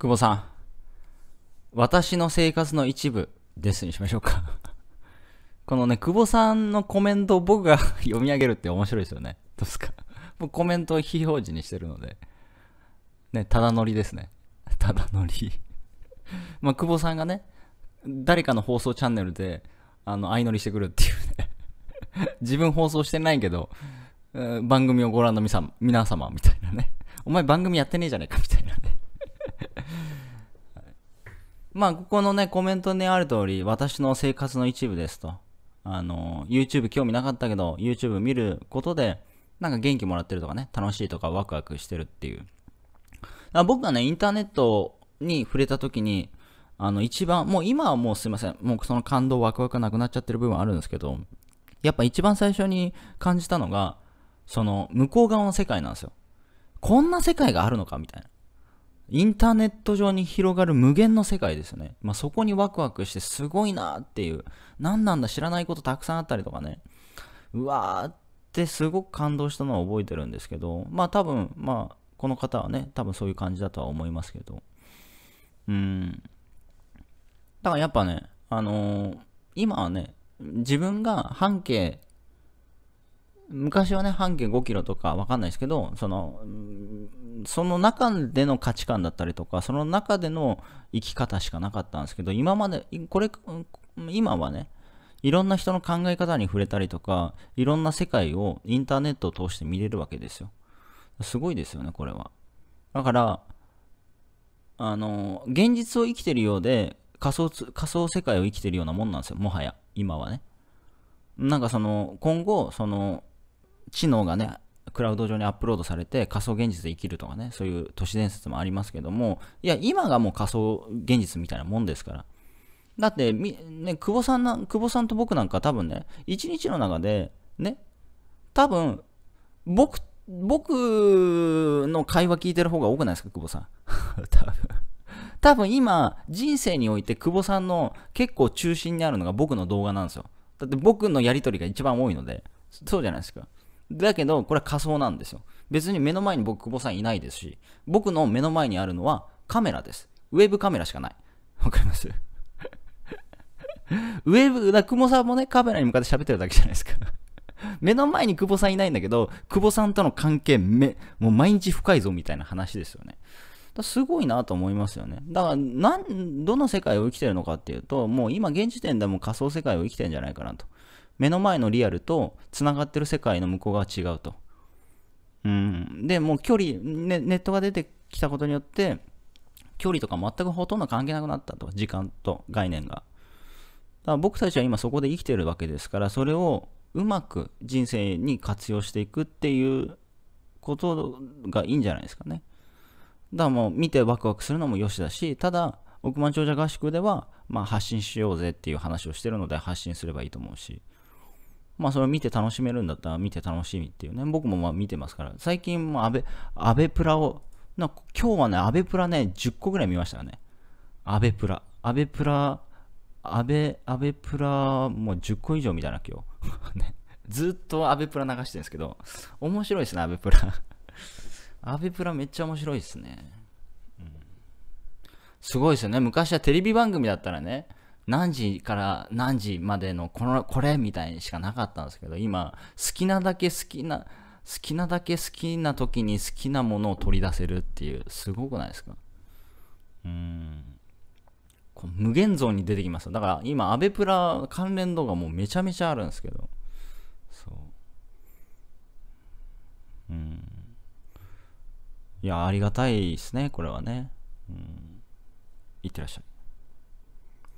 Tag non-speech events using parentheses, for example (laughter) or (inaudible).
久保さん。私の生活の一部ですにしましょうか (laughs) このね、久保さんのコメントを僕が (laughs) 読み上げるって面白いですよね。どうですか僕コメントを非表示にしてるので。ね、ただ乗りですね。(laughs) ただ乗り。まあ、久保さんがね、誰かの放送チャンネルで、あの、相乗りしてくるっていうね。自分放送してないけど、番組をご覧の皆様みたいなね。お前番組やってねえじゃねえかみたいな。まあ、ここのね、コメントにある通り、私の生活の一部ですと。あの、YouTube 興味なかったけど、YouTube 見ることで、なんか元気もらってるとかね、楽しいとかワクワクしてるっていう。僕がね、インターネットに触れた時に、あの、一番、もう今はもうすいません、もうその感動ワクワクなくなっちゃってる部分あるんですけど、やっぱ一番最初に感じたのが、その、向こう側の世界なんですよ。こんな世界があるのかみたいな。インターネット上に広がる無限の世界ですよね。まあ、そこにワクワクしてすごいなっていう、何なんだ知らないことたくさんあったりとかね、うわーってすごく感動したのは覚えてるんですけど、まあ多分、まあこの方はね、多分そういう感じだとは思いますけど、うん。だからやっぱね、あのー、今はね、自分が半径昔はね、半径5キロとかわかんないですけど、その、その中での価値観だったりとか、その中での生き方しかなかったんですけど、今まで、これ、今はね、いろんな人の考え方に触れたりとか、いろんな世界をインターネットを通して見れるわけですよ。すごいですよね、これは。だから、あの、現実を生きてるようで、仮想、仮想世界を生きてるようなもんなんですよ、もはや、今はね。なんかその、今後、その、知能がね、クラウド上にアップロードされて仮想現実で生きるとかね、そういう都市伝説もありますけども、いや、今がもう仮想現実みたいなもんですから。だって、ね、久保さんな、久保さんと僕なんか多分ね、一日の中で、ね、多分、僕、僕の会話聞いてる方が多くないですか、久保さん。(laughs) 多分。多分今、人生において久保さんの結構中心にあるのが僕の動画なんですよ。だって僕のやりとりが一番多いので、そうじゃないですか。だけど、これは仮想なんですよ。別に目の前に僕、久保さんいないですし、僕の目の前にあるのはカメラです。ウェブカメラしかない。わかります (laughs) ウェブ、だ久保さんもね、カメラに向かって喋ってるだけじゃないですか目の前に久保さんいないんだけど、久保さんとの関係め、もう毎日深いぞみたいな話ですよね。すごいなと思いますよね。だから、なん、どの世界を生きてるのかっていうと、もう今現時点でも仮想世界を生きてるんじゃないかなと。目の前のリアルとつながってる世界の向こう側は違うと。うん、でもう距離ネ、ネットが出てきたことによって距離とか全くほとんど関係なくなったと時間と概念が。だから僕たちは今そこで生きてるわけですからそれをうまく人生に活用していくっていうことがいいんじゃないですかね。だからもう見てワクワクするのもよしだし、ただ、億万長者合宿では、まあ、発信しようぜっていう話をしてるので発信すればいいと思うし、まあそれを見て楽しめるんだったら見て楽しみっていうね、僕もまあ見てますから、最近もアベ、アベプラを、な今日はね、アベプラね、10個ぐらい見ましたよね。アベプラ。アベプラ、アベ、アベプラ、もう10個以上見たな、今日。(laughs) ね、ずっとアベプラ流してるんですけど、面白いですね、アベプラ。ア (laughs) ベプラめっちゃ面白いですね。すごいですよね。昔はテレビ番組だったらね、何時から何時までのこのこれみたいにしかなかったんですけど今好きなだけ好きな好きなだけ好きな時に好きなものを取り出せるっていうすごくないですかうん無限像に出てきますだから今アベプラ関連動画もめちゃめちゃあるんですけどそううんいやありがたいですねこれはねうんいってらっしゃい